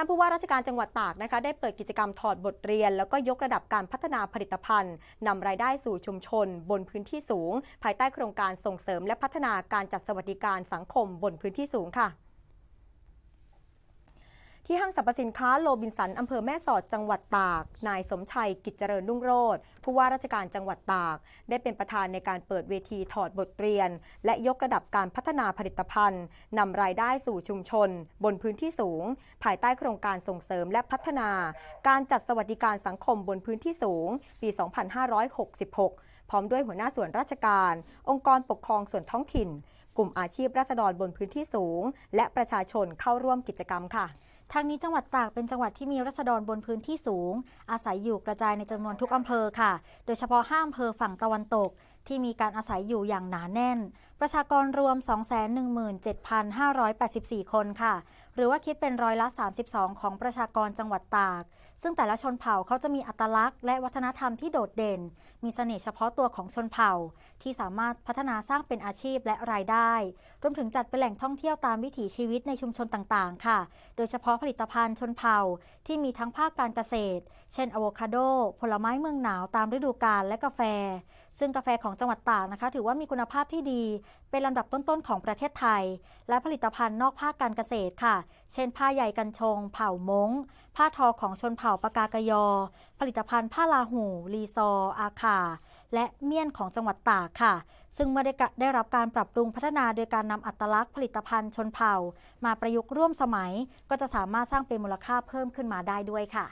ท่านผู้ว่าราชการจังหวัดตากนะคะ ได้เปิดกิจกรรมถอดบทเรียน แล้วก็ยกระดับการพัฒนาผลิตภัณฑ์ นำรายได้สู่ชุมชนบนพื้นที่สูง ภายใต้โครงการส่งเสริมและพัฒนาการจัดสวัสดิการสังคมบนพื้นที่สูงค่ะที่ห้างสรรพสินค้าโลบินสัน อำเภอแม่สอดจังหวัดตาก นายสมชัยกิจเจริญรุ่งโรธผู้ว่าราชการจังหวัดตาก ได้เป็นประธานในการเปิดเวทีถอดบทเรียน และยกระดับการพัฒนาผลิตภัณฑ์ นำรายได้สู่ชุมชน บนพื้นที่สูง ภายใต้โครงการส่งเสริมและพัฒนา การจัดสวัสดิการสังคมบนพื้นที่สูง ปี 2566 พร้อมด้วยหัวหน้าส่วนราชการ องค์กรปกครองส่วนท้องถิ่น กลุ่มอาชีพราษฎรบนพื้นที่สูง และประชาชนเข้าร่วมกิจกรรมค่ะทางนี้จังหวัดตากเป็นจังหวัดที่มีรัษฎรบนพื้นที่สูง อาศัยอยู่กระจายในจำนวนทุกอำเภอค่ะ โดยเฉพาะห้าอำเภอฝั่งตะวันตกที่มีการอาศัยอยู่อย่างหนาแน่น ประชากรรวม 217,584 คนค่ะ หรือว่าคิดเป็นร้อยละ 32 ของประชากรจังหวัดตาก ซึ่งแต่ละชนเผ่าเขาจะมีอัตลักษณ์และวัฒนธรรมที่โดดเด่น มีเสน่ห์เฉพาะตัวของชนเผ่าที่สามารถพัฒนาสร้างเป็นอาชีพและรายได้ รวมถึงจัดเป็นแหล่งท่องเที่ยวตามวิถีชีวิตในชุมชนต่างๆ ค่ะ โดยเฉพาะผลิตภัณฑ์ชนเผ่าที่มีทั้งภาคการเกษตร เช่นอะโวคาโดผลไม้เมืองหนาวตามฤดูกาลและกาแฟ ซึ่งกาแฟของจังหวัดตากนะคะถือว่ามีคุณภาพที่ดีเป็นลำดับต้นๆของประเทศไทย และผลิตภัณฑ์นอกภาคการเกษตรค่ะ เช่นผ้าใยกันชง เผ่ามงผ้าทอของชนเผ่าปากากยอ ผลิตภัณฑ์ผ้าลาหูลีซออาคา และเมี่ยนของจังหวัดตากค่ะ ซึ่งเมื่อได้ได้รับการปรับปรุงพัฒนาโดยการนำอัตลักษณ์ผลิตภัณฑ์ชนเผ่า มาประยุกต์ร่วมสมัย ก็จะสามารถสร้างเป็นมูลค่าเพิ่มขึ้นมาได้ด้วยค่ะ